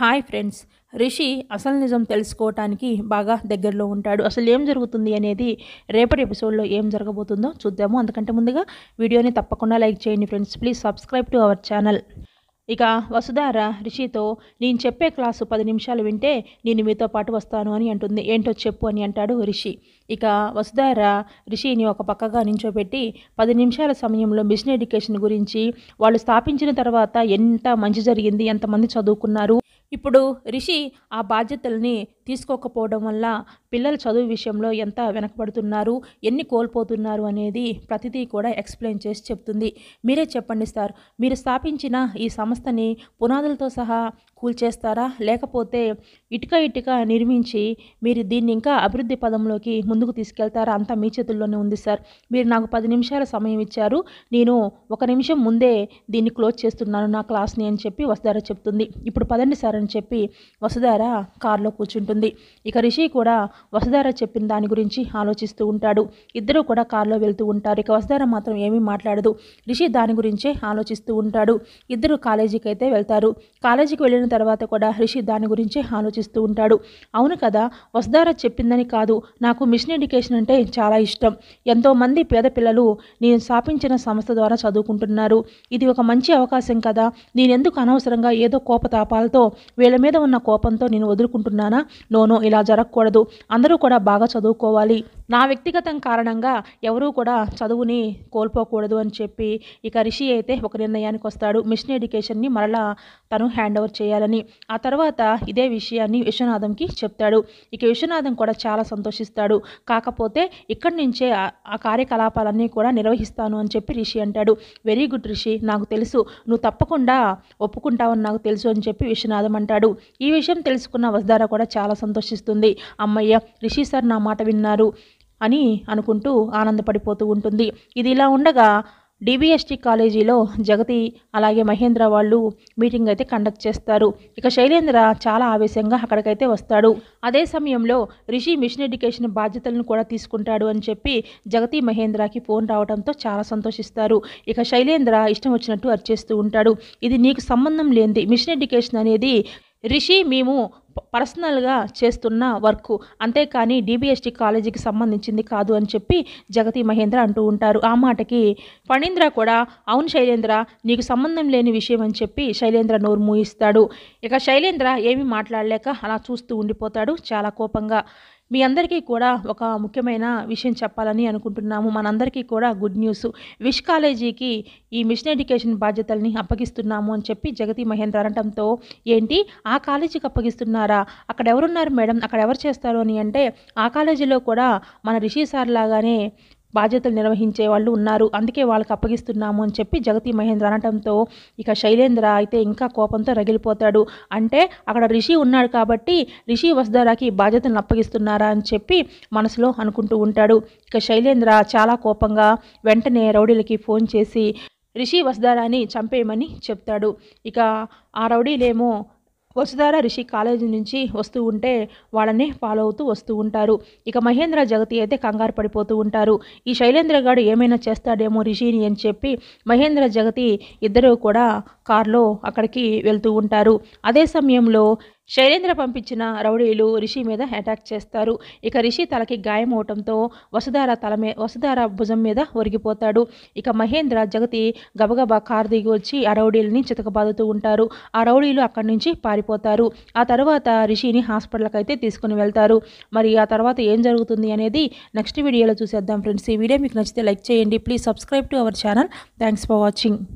hi friends Rishi అసలు నిజం తెలుసుకోవటానికి బాగా దగ్గరలో ఉంటాడు అసలు ఏం జరుగుతుంది అనేది రేపటి ఎపిసోడ్లో ఏం జరగబోతుందో చూద్దాము అందుకంటే ముందుగా వీడియోని తప్పకుండా లైక్ చేయండి friends please subscribe to our channel ఇక వసుధార రిషితో నేను చెప్పే క్లాసు పది నిమిషాలు వింటే నేను మీతో పాటు వస్తాను అని అంటుంది ఏంటో చెప్పు అని అంటాడు రిషి ఇక వసుధార రిషిని ఒక పక్కగా నించోబెట్టి పది నిమిషాల సమయంలో మిషన్ ఎడ్యుకేషన్ గురించి వాళ్ళు స్థాపించిన తర్వాత ఎంత మంచి జరిగింది ఎంతమంది చదువుకున్నారు ఇప్పుడు రిషి ఆ బాధ్యతల్ని తీసుకోకపోవడం వల్ల పిల్లల చదువు విషయంలో ఎంత వెనకబడుతున్నారు ఎన్ని కోల్పోతున్నారు అనేది ప్రతిదీ కూడా ఎక్స్ప్లెయిన్ చేసి చెప్తుంది మీరే చెప్పండి సార్ మీరు స్థాపించిన ఈ సంస్థని పునాదులతో సహా కూల్చేస్తారా లేకపోతే ఇటుక ఇటుక నిర్మించి మీరు దీన్ని ఇంకా అభివృద్ధి పదంలోకి ముందుకు తీసుకెళ్తారా అంతా మీ చేతుల్లోనే ఉంది సార్ మీరు నాకు పది నిమిషాల సమయం ఇచ్చారు నేను ఒక నిమిషం ముందే దీన్ని క్లోజ్ చేస్తున్నాను నా క్లాస్ని అని చెప్పి వస్తారా చెప్తుంది ఇప్పుడు పదండి సార్ అని అని చెప్పి వసుధార కారులో కూర్చుంటుంది ఇక రిషి కూడా వసుధార చెప్పిన దాని గురించి ఆలోచిస్తూ ఉంటాడు ఇద్దరూ కూడా కారులో వెళ్తూ ఉంటారు ఇక వసుధార మాత్రం ఏమీ మాట్లాడదు రిషి దాని గురించే ఆలోచిస్తూ ఉంటాడు ఇద్దరు కాలేజీకి అయితే వెళ్తారు కాలేజీకి వెళ్ళిన తర్వాత కూడా రిషి దాని గురించే ఆలోచిస్తూ ఉంటాడు అవును కదా వసుధార చెప్పిందని కాదు నాకు మిషన్ ఎడ్యుకేషన్ అంటే చాలా ఇష్టం ఎంతోమంది పేద పిల్లలు నేను స్థాపించిన సంస్థ ద్వారా చదువుకుంటున్నారు ఇది ఒక మంచి అవకాశం కదా నేనెందుకు అనవసరంగా ఏదో కోపతాపాలతో వీళ్ళ మీద ఉన్న కోపంతో నేను వదులుకుంటున్నానా నోనో ఇలా జరగకూడదు అందరూ కూడా బాగా చదువుకోవాలి నా వ్యక్తిగతం కారణంగా ఎవరూ కూడా చదువుని కోల్పోకూడదు అని చెప్పి ఇక రిషి అయితే ఒక నిర్ణయానికి వస్తాడు మిషన్ ఎడ్యుకేషన్ని మరలా తను హ్యాండ్ ఓవర్ చేయాలని ఆ తర్వాత ఇదే విషయాన్ని విశ్వనాథంకి చెప్తాడు ఇక విశ్వనాథం కూడా చాలా సంతోషిస్తాడు కాకపోతే ఇక్కడి నుంచే ఆ కార్యకలాపాలన్నీ కూడా నిర్వహిస్తాను అని చెప్పి రిషి అంటాడు వెరీ గుడ్ రిషి నాకు తెలుసు నువ్వు తప్పకుండా ఒప్పుకుంటావని నాకు తెలుసు అని చెప్పి విశ్వనాథం అంటాడు ఈ విషయం తెలుసుకున్న వసుధార కూడా చాలా సంతోషిస్తుంది అమ్మయ్య రిషి సార్ నా మాట విన్నారు అని అనుకుంటూ ఆనందపడిపోతూ ఉంటుంది ఇది ఇలా ఉండగా డిబిఎస్టీ కాలేజీలో జగతి అలాగే మహేంద్ర వాళ్ళు మీటింగ్ అయితే కండక్ట్ చేస్తారు ఇక శైలేంద్ర చాలా ఆవేశంగా అక్కడికైతే వస్తాడు అదే సమయంలో రిషి మిషన్ ఎడ్యుకేషన్ బాధ్యతలను కూడా తీసుకుంటాడు అని చెప్పి జగతి మహేంద్రకి ఫోన్ రావడంతో చాలా సంతోషిస్తారు ఇక శైలేంద్ర ఇష్టం వచ్చినట్టు అర్చేస్తూ ఉంటాడు ఇది నీకు సంబంధం లేనిది మిషన్ ఎడ్యుకేషన్ అనేది రిషి మేము పర్సనల్గా చేస్తున్న వర్క్ అంతేకాని డిబిఎస్టి కాలేజీకి సంబంధించింది కాదు అని చెప్పి జగతి మహేంద్ర అంటూ ఉంటారు ఆ మాటకి ఫణీంద్ర కూడా అవును శైలేంద్ర నీకు సంబంధం లేని విషయం అని చెప్పి శైలేంద్ర నోరు మూయిస్తాడు ఇక శైలేంద్ర ఏమీ మాట్లాడలేక అలా చూస్తూ ఉండిపోతాడు చాలా కోపంగా మీ అందరికీ కూడా ఒక ముఖ్యమైన విషయం చెప్పాలని అనుకుంటున్నాము మనందరికీ కూడా గుడ్ న్యూస్ విష్ కాలేజీకి ఈ మిషన్ ఎడ్యుకేషన్ బాధ్యతల్ని అప్పగిస్తున్నాము అని చెప్పి జగతి మహేంద్ర అనటంతో ఏంటి ఆ కాలేజీకి అప్పగిస్తున్నారా అక్కడ ఎవరున్నారు మేడం అక్కడ ఎవరు చేస్తారు అని అంటే ఆ కాలేజీలో కూడా మన రిషి సార్ లాగానే బాధ్యతలు నిర్వహించే వాళ్ళు ఉన్నారు అందుకే వాళ్ళకి అప్పగిస్తున్నాము అని చెప్పి జగతి మహేంద్ర అనటంతో ఇక శైలేంద్ర అయితే ఇంకా కోపంతో రగిలిపోతాడు అంటే అక్కడ రిషి ఉన్నాడు కాబట్టి రిషి వసుధారాకి బాధ్యతను అప్పగిస్తున్నారా అని చెప్పి మనసులో అనుకుంటూ ఉంటాడు ఇక శైలేంద్ర చాలా కోపంగా వెంటనే రౌడీలకి ఫోన్ చేసి రిషి వసుధారాని చంపేయమని చెప్తాడు ఇక ఆ రౌడీలేమో వసుధార రిషి కాలేజీ నుంచి వస్తూ ఉంటే వాళ్ళని ఫాలో అవుతూ వస్తూ ఉంటారు ఇక మహేంద్ర జగతి అయితే కంగారు పడిపోతూ ఉంటారు ఈ శైలేంద్ర గారు ఏమైనా చేస్తాడేమో రిషిని అని చెప్పి మహేంద్ర జగతి ఇద్దరూ కూడా కారులో అక్కడికి వెళ్తూ ఉంటారు అదే సమయంలో శైలేంద్ర పంపించిన రౌడీలు రిషి మీద అటాక్ చేస్తారు ఇక రిషి తలకి గాయం అవటంతో వసుధార తల మీ వసుధార భుజం మీద ఒరిగిపోతాడు ఇక మహేంద్ర జగతి గబగబా కారు దిగి వచ్చి ఆ రౌడీలని చితకబాదుతూ ఉంటారు ఆ రౌడీలు అక్కడి నుంచి పారిపోతారు ఆ తర్వాత రిషిని హాస్పిటల్కి అయితే తీసుకుని వెళ్తారు మరి ఆ తర్వాత ఏం జరుగుతుంది అనేది నెక్స్ట్ వీడియోలో చూసేద్దాం ఫ్రెండ్స్ ఈ వీడియో మీకు నచ్చితే లైక్ చేయండి please subscribe to our channel thanks for watching